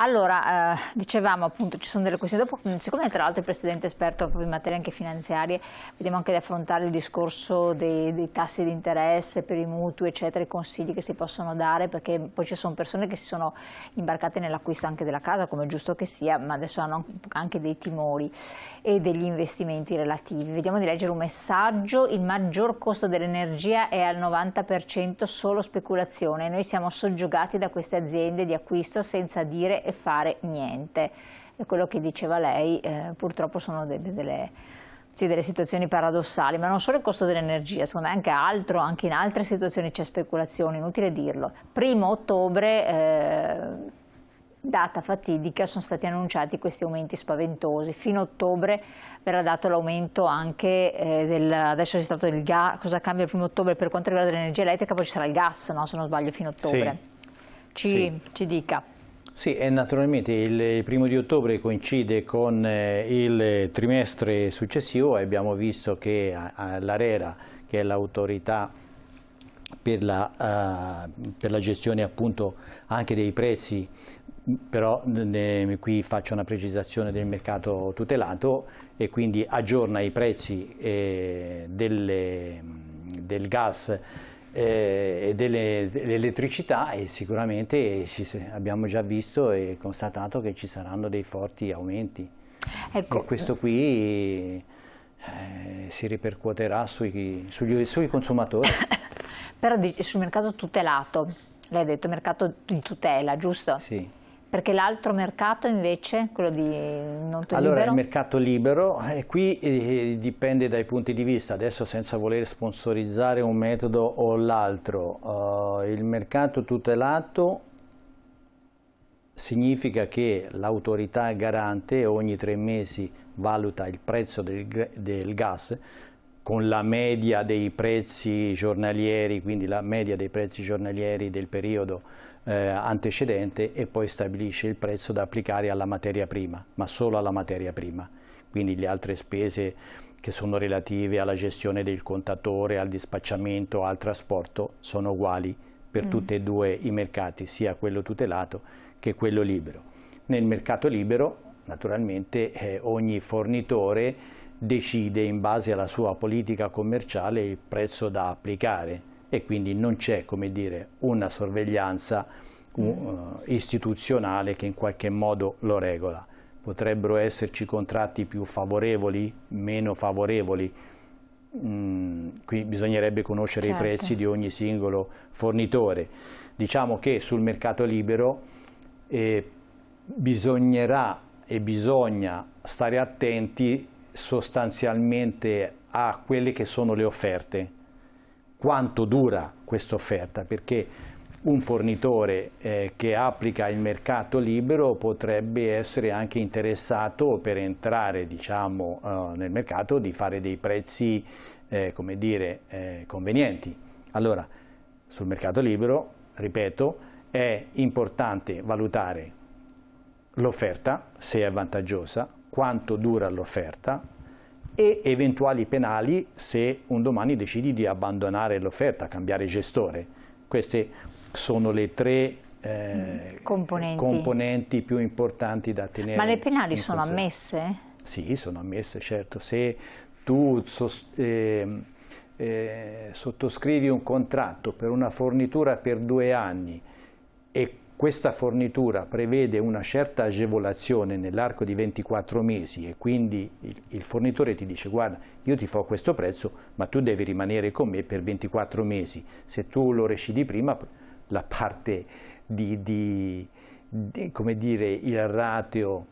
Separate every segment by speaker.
Speaker 1: Allora, eh, dicevamo appunto, ci sono delle questioni dopo, mm, siccome tra l'altro il Presidente è esperto in materie anche finanziarie, vediamo anche di affrontare il discorso dei, dei tassi di interesse per i mutui, eccetera, i consigli che si possono dare, perché poi ci sono persone che si sono imbarcate nell'acquisto anche della casa, come è giusto che sia, ma adesso hanno anche dei timori e degli investimenti relativi. Vediamo di leggere un messaggio, il maggior costo dell'energia è al 90% solo speculazione, noi siamo soggiogati da queste aziende di acquisto senza dire e fare niente. E quello che diceva lei eh, purtroppo sono delle, delle sì, delle situazioni paradossali, ma non solo il costo dell'energia, secondo me anche altro, anche in altre situazioni c'è speculazione, inutile dirlo. Primo ottobre eh, data fatidica sono stati annunciati questi aumenti spaventosi. Fino a ottobre verrà dato l'aumento anche eh, del, adesso c'è stato il gas, cosa cambia il primo ottobre per quanto riguarda l'energia elettrica, poi ci sarà il gas, no? se non sbaglio, fino a ottobre. Sì. Ci, sì. ci dica.
Speaker 2: Sì, e naturalmente il primo di ottobre coincide con eh, il trimestre successivo e abbiamo visto che l'ARERA, che è l'autorità per, la, uh, per la, gestione appunto anche dei prezzi però ne, qui faccio una precisazione del mercato tutelato e quindi aggiorna i prezzi eh, delle, del gas eh, e dell'elettricità e sicuramente ci, abbiamo già visto e constatato che ci saranno dei forti aumenti. Ecco. E questo qui eh, si ripercuoterà sui, sugli, sui consumatori.
Speaker 1: però sul mercato tutelato, lei ha detto mercato di tutela, giusto? Sì. Perché l'altro mercato invece, quello di non libero? Allora il
Speaker 2: mercato libero, e eh, qui eh, dipende dai punti di vista, adesso senza voler sponsorizzare un metodo o l'altro, uh, il mercato tutelato significa che l'autorità garante ogni tre mesi valuta il prezzo del, del gas con la media dei prezzi giornalieri, quindi la media dei prezzi giornalieri del periodo eh, antecedente e poi stabilisce il prezzo da applicare alla materia prima, ma solo alla materia prima. Quindi le altre spese che sono relative alla gestione del contatore, al dispacciamento, al trasporto, sono uguali per mm. tutti e due i mercati, sia quello tutelato che quello libero. Nel mercato libero, naturalmente, eh, ogni fornitore decide in base alla sua politica commerciale il prezzo da applicare e quindi non c'è dire, una sorveglianza uh, istituzionale che in qualche modo lo regola. Potrebbero esserci contratti più favorevoli, meno favorevoli, Mm, qui bisognerebbe conoscere certo. i prezzi di ogni singolo fornitore. Diciamo che sul mercato libero eh, bisognerà e bisogna stare attenti sostanzialmente a quelle che sono le offerte quanto dura questa offerta, perché un fornitore eh, che applica il mercato libero potrebbe essere anche interessato per entrare diciamo, eh, nel mercato di fare dei prezzi eh, come dire, eh, convenienti. Allora, sul mercato libero, ripeto, è importante valutare l'offerta, se è vantaggiosa, quanto dura l'offerta, e eventuali penali se un domani decidi di abbandonare l'offerta, cambiare gestore. Queste sono le tre eh, componenti. componenti. più importanti da tenere. Ma le penali sono
Speaker 1: ammesse?
Speaker 2: Sì, sono ammesse, certo. Se tu eh, eh, sottoscrivi un contratto per una fornitura per due anni e questa fornitura prevede una certa agevolazione nell'arco di 24 mesi e quindi il, fornitore ti dice guarda io ti fo questo prezzo ma tu devi rimanere con me per 24 mesi, se tu lo recidi prima la parte di, di, di come dire, il ratio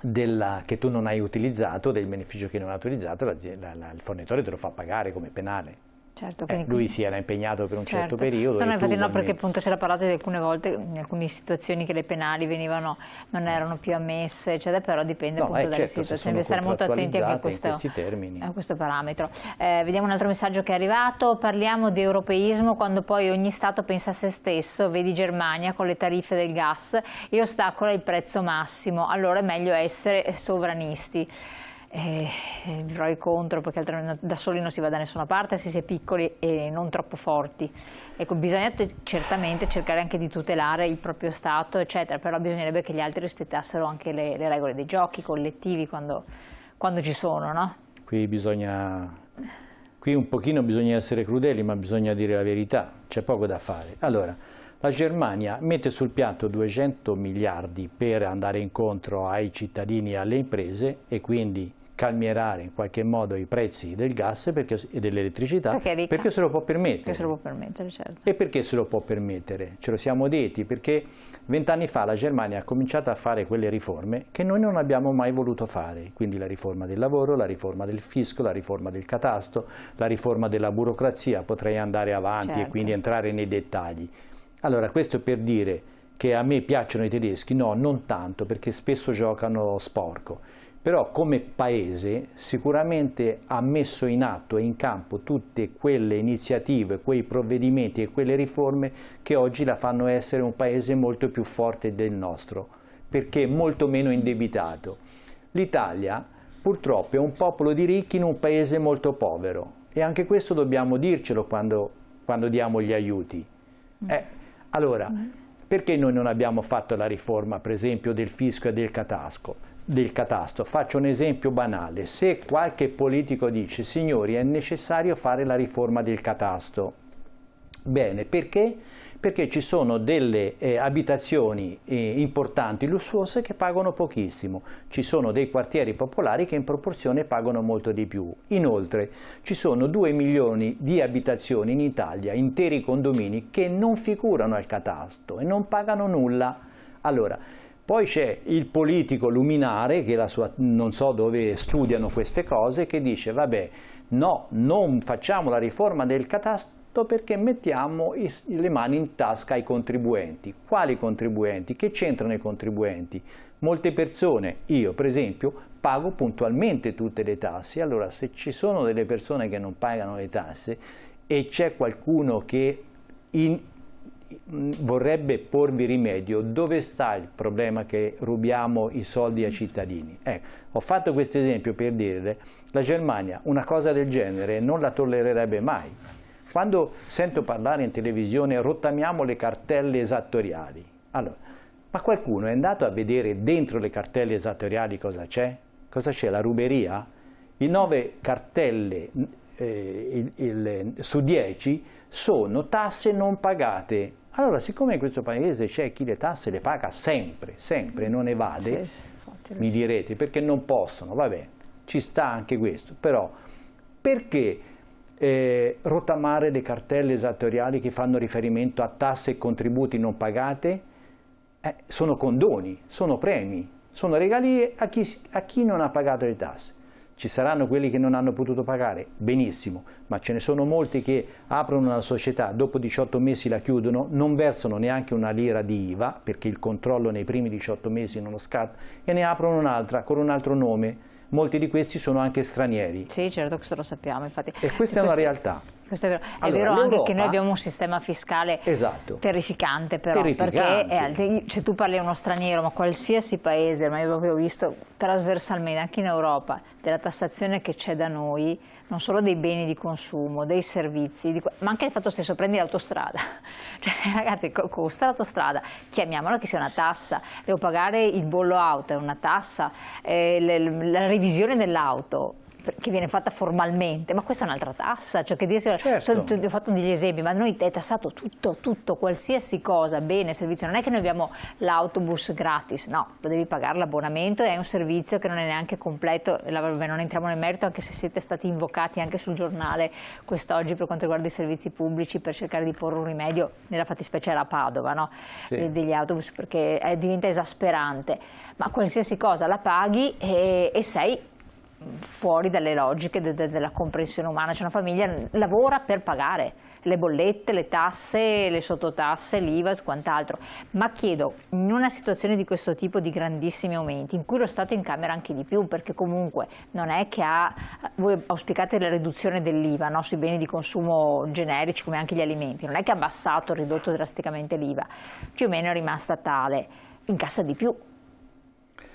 Speaker 2: della, che tu non hai utilizzato, del beneficio che non hai utilizzato, la, la, la, il fornitore te lo fa pagare come penale.
Speaker 1: Certo, eh, quindi... eh, lui
Speaker 2: si era impegnato per un certo, certo periodo. No, infatti no, perché appunto
Speaker 1: si era parlato di alcune volte, in alcune situazioni che le penali venivano, non erano più ammesse, eccetera, però dipende no, appunto eh, dalle certo, situazioni. Bisogna stare molto attenti anche a questo,
Speaker 2: a
Speaker 1: questo parametro. Eh, vediamo un altro messaggio che è arrivato. Parliamo di europeismo quando poi ogni Stato pensa a se stesso, vedi Germania con le tariffe del gas e ostacola il prezzo massimo. Allora è meglio essere sovranisti eh, pro eh, contro perché altrimenti da soli non si va da nessuna parte se si è piccoli e non troppo forti. Ecco, bisogna certamente cercare anche di tutelare il proprio stato, eccetera, però bisognerebbe che gli altri rispettassero anche le, le regole dei giochi collettivi quando, quando ci sono, no?
Speaker 2: Qui bisogna... Qui un pochino bisogna essere crudeli, ma bisogna dire la verità, c'è poco da fare. Allora, la Germania mette sul piatto 200 miliardi per andare incontro ai cittadini e alle imprese e quindi calmierare in qualche modo i prezzi del gas perché, e dell'elettricità perché, perché, se lo può permettere.
Speaker 1: Lo può permettere certo.
Speaker 2: E perché se lo può permettere? Ce lo siamo detti perché vent'anni fa la Germania ha cominciato a fare quelle riforme che noi non abbiamo mai voluto fare, quindi la riforma del lavoro, la riforma del fisco, la riforma del catasto, la riforma della burocrazia, potrei andare avanti certo. e quindi entrare nei dettagli. Allora questo per dire che a me piacciono i tedeschi, no, non tanto perché spesso giocano sporco però come paese sicuramente ha messo in atto e in campo tutte quelle iniziative, quei provvedimenti e quelle riforme che oggi la fanno essere un paese molto più forte del nostro, perché molto meno indebitato. L'Italia purtroppo è un popolo di ricchi in un paese molto povero e anche questo dobbiamo dircelo quando, quando diamo gli aiuti. Mm. Eh, allora, mm. perché noi non abbiamo fatto la riforma per esempio del fisco e del catasco? del catasto. Faccio un esempio banale, se qualche politico dice signori è necessario fare la riforma del catasto, bene perché? Perché ci sono delle eh, abitazioni eh, importanti, lussuose, che pagano pochissimo, ci sono dei quartieri popolari che in proporzione pagano molto di più. Inoltre ci sono 2 milioni di abitazioni in Italia, interi condomini, che non figurano al catasto e non pagano nulla. Allora, poi c'è il politico luminare, che la sua, non so dove studiano queste cose, che dice vabbè, no, non facciamo la riforma del catasto perché mettiamo le mani in tasca ai contribuenti. Quali contribuenti? Che c'entrano i contribuenti? Molte persone, io per esempio, pago puntualmente tutte le tasse, allora se ci sono delle persone che non pagano le tasse e c'è qualcuno che in, vorrebbe porvi rimedio, dove sta il problema che rubiamo i soldi ai cittadini? Ecco, ho fatto questo esempio per dirle, la Germania una cosa del genere non la tollererebbe mai. Quando sento parlare in televisione rottamiamo le cartelle esattoriali, allora, ma qualcuno è andato a vedere dentro le cartelle esattoriali cosa c'è? Cosa c'è? La ruberia? I nove cartelle eh, il, il, su dieci sono tasse non pagate. Allora, siccome in questo paese c'è chi le tasse le paga sempre, sempre, non evade, sì, sì, mi direte perché non possono, vabbè, ci sta anche questo, però perché eh, rotamare le cartelle esattoriali che fanno riferimento a tasse e contributi non pagate? Eh, sono condoni, sono premi, sono regali a chi, a chi non ha pagato le tasse. Ci saranno quelli che non hanno potuto pagare? Benissimo, ma ce ne sono molti che aprono una società, dopo 18 mesi la chiudono, non versano neanche una lira di IVA, perché il controllo nei primi 18 mesi non lo scatta, e ne aprono un'altra con un altro nome. Molti di questi sono anche stranieri. Sì, certo, questo lo sappiamo, infatti. E questa e questo... è una realtà. Questo è vero, è vero anche che noi abbiamo
Speaker 1: un sistema fiscale esatto. terrificante però, terrificante. perché è, cioè, tu parli a uno straniero, ma qualsiasi paese, ma io proprio ho visto trasversalmente anche in Europa, della tassazione che c'è da noi, non solo dei beni di consumo, dei servizi, di, ma anche il fatto stesso, prendi l'autostrada, cioè, ragazzi costa l'autostrada, chiamiamola che sia una tassa, devo pagare il bollo auto, è una tassa, eh, la revisione dell'auto, che viene fatta formalmente, ma questa è un'altra tassa, cioè che dirsi, certo. ho fatto degli esempi, ma noi è tassato tutto, tutto, qualsiasi cosa, bene, servizio, non è che noi abbiamo l'autobus gratis, no, devi pagare l'abbonamento e è un servizio che non è neanche completo, non entriamo nel merito anche se siete stati invocati anche sul giornale quest'oggi per quanto riguarda i servizi pubblici per cercare di porre un rimedio, nella fattispecie era Padova, no? sì. degli autobus, perché eh, diventa esasperante, ma qualsiasi cosa la paghi e, eh, e sei fuori dalle logiche de, de, della comprensione umana, cioè una famiglia lavora per pagare le bollette, le tasse, le sottotasse, l'IVA e quant'altro, ma chiedo, in una situazione di questo tipo di grandissimi aumenti, in cui lo Stato incamera anche di più, perché comunque non è che ha, voi auspicate la riduzione dell'IVA no, sui beni di consumo generici come anche gli alimenti, non è che ha abbassato, ridotto drasticamente l'IVA, più o meno è rimasta tale, incassa di più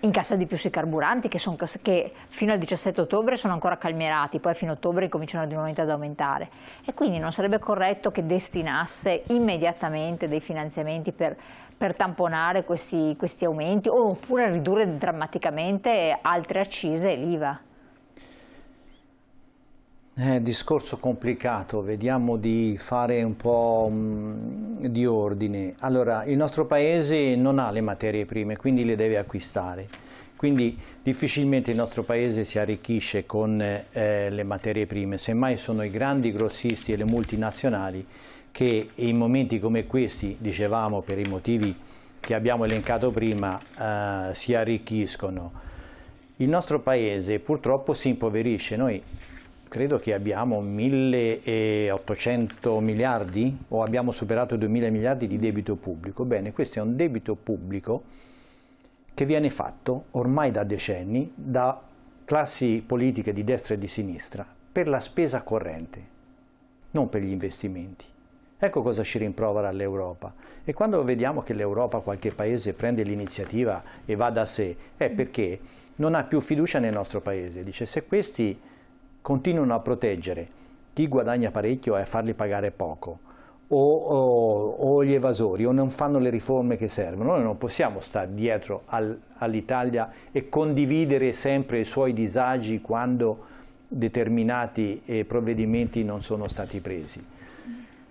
Speaker 1: incassa di più sui carburanti che, son, che, fino al 17 ottobre sono ancora calmierati, poi a fine ottobre cominciano di nuovo ad aumentare e quindi non sarebbe corretto che destinasse immediatamente dei finanziamenti per, per tamponare questi, questi aumenti oppure ridurre drammaticamente altre accise e l'IVA.
Speaker 2: Eh, discorso complicato, vediamo di fare un po' mh, mm, di ordine. Allora, il nostro paese non ha le materie prime, quindi le deve acquistare. Quindi difficilmente il nostro paese si arricchisce con eh, le materie prime, semmai sono i grandi grossisti e le multinazionali che in momenti come questi, dicevamo per i motivi che abbiamo elencato prima, eh, si arricchiscono. Il nostro paese purtroppo si impoverisce. Noi credo che abbiamo 1.800 miliardi o abbiamo superato 2.000 miliardi di debito pubblico. Bene, questo è un debito pubblico che viene fatto ormai da decenni da classi politiche di destra e di sinistra per la spesa corrente, non per gli investimenti. Ecco cosa ci rimprovera l'Europa. E quando vediamo che l'Europa, qualche paese, prende l'iniziativa e va da sé, è perché non ha più fiducia nel nostro paese. Dice, se questi continuano a proteggere chi guadagna parecchio e a farli pagare poco. O, o, o, gli evasori o non fanno le riforme che servono. Noi non possiamo stare dietro al, all'Italia e condividere sempre i suoi disagi quando determinati eh, provvedimenti non sono stati presi.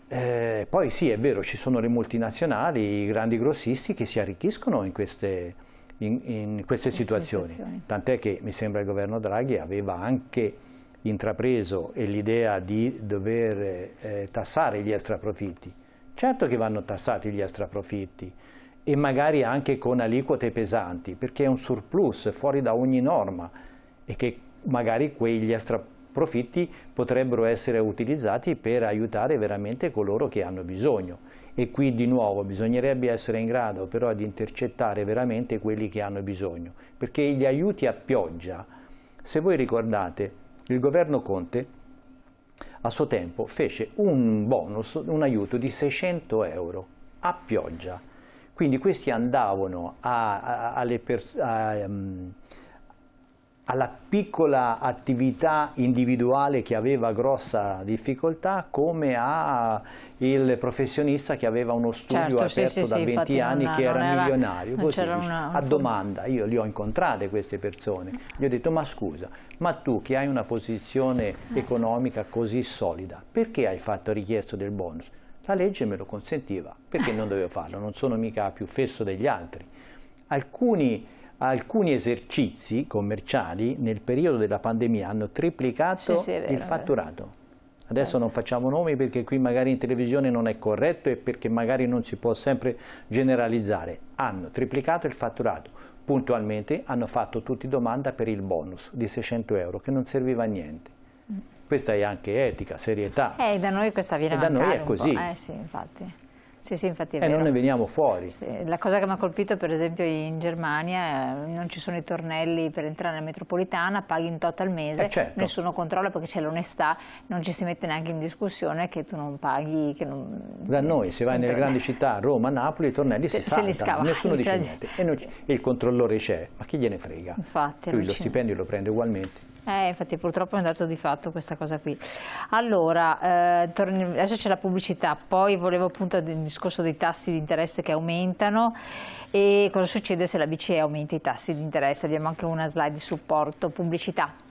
Speaker 2: Eh, poi sì, è vero, ci sono le multinazionali, i grandi grossisti che si arricchiscono in queste, in, in queste situazioni. situazioni, tant'è che mi sembra il governo Draghi aveva anche intrapreso e l'idea di dover eh, tassare gli extraprofitti. Certo che vanno tassati gli extraprofitti e magari anche con aliquote pesanti, perché è un surplus fuori da ogni norma e che magari quegli extraprofitti potrebbero essere utilizzati per aiutare veramente coloro che hanno bisogno. E qui di nuovo bisognerebbe essere in grado però di intercettare veramente quelli che hanno bisogno, perché gli aiuti a pioggia, se voi ricordate, il governo Conte a suo tempo fece un bonus, un aiuto di 600 euro a pioggia. Quindi questi andavano a, a, alle persone alla piccola attività individuale che aveva grossa difficoltà come a il professionista che aveva uno studio certo, aperto sì, sì, da 20 anni che era, era milionario così, dice, una, a domanda io li ho incontrate queste persone gli ho detto ma scusa ma tu che hai una posizione eh. economica così solida perché hai fatto richiesto del bonus? la legge me lo consentiva perché non dovevo farlo non sono mica più fesso degli altri alcuni alcuni esercizi commerciali nel periodo della pandemia hanno triplicato sì, sì, vero, il fatturato. Adesso ecco. non facciamo nomi perché qui magari in televisione non è corretto e perché magari non si può sempre generalizzare. Hanno triplicato il fatturato. Puntualmente hanno fatto tutti domanda per il bonus di 600 euro che non serviva a niente. Mm. Questa è anche etica, serietà.
Speaker 1: Eh, da noi questa viene a da noi è così. Eh, sì, infatti. Sì, sì, infatti è e eh, vero. non ne
Speaker 2: veniamo fuori. Sì, la
Speaker 1: cosa che mi ha colpito, per esempio, in Germania eh, non ci sono i tornelli per entrare nella metropolitana, paghi un tot al mese, eh certo. nessuno controlla perché c'è l'onestà, non ci si mette neanche in discussione che tu non paghi. Non...
Speaker 2: Da noi, se vai nelle grandi città, Roma, Napoli, i tornelli se, si saltano, scava, nessuno dice niente. E, noi, il controllore c'è, ma chi gliene frega?
Speaker 1: Infatti, Lui lo stipendio
Speaker 2: lo prende ugualmente.
Speaker 1: Eh, infatti purtroppo è andato di fatto questa cosa qui. Allora, eh, adesso c'è la pubblicità, poi volevo appunto il discorso dei tassi di interesse che aumentano e cosa succede se la BCE aumenta i tassi di interesse. Abbiamo anche una slide di supporto, pubblicità.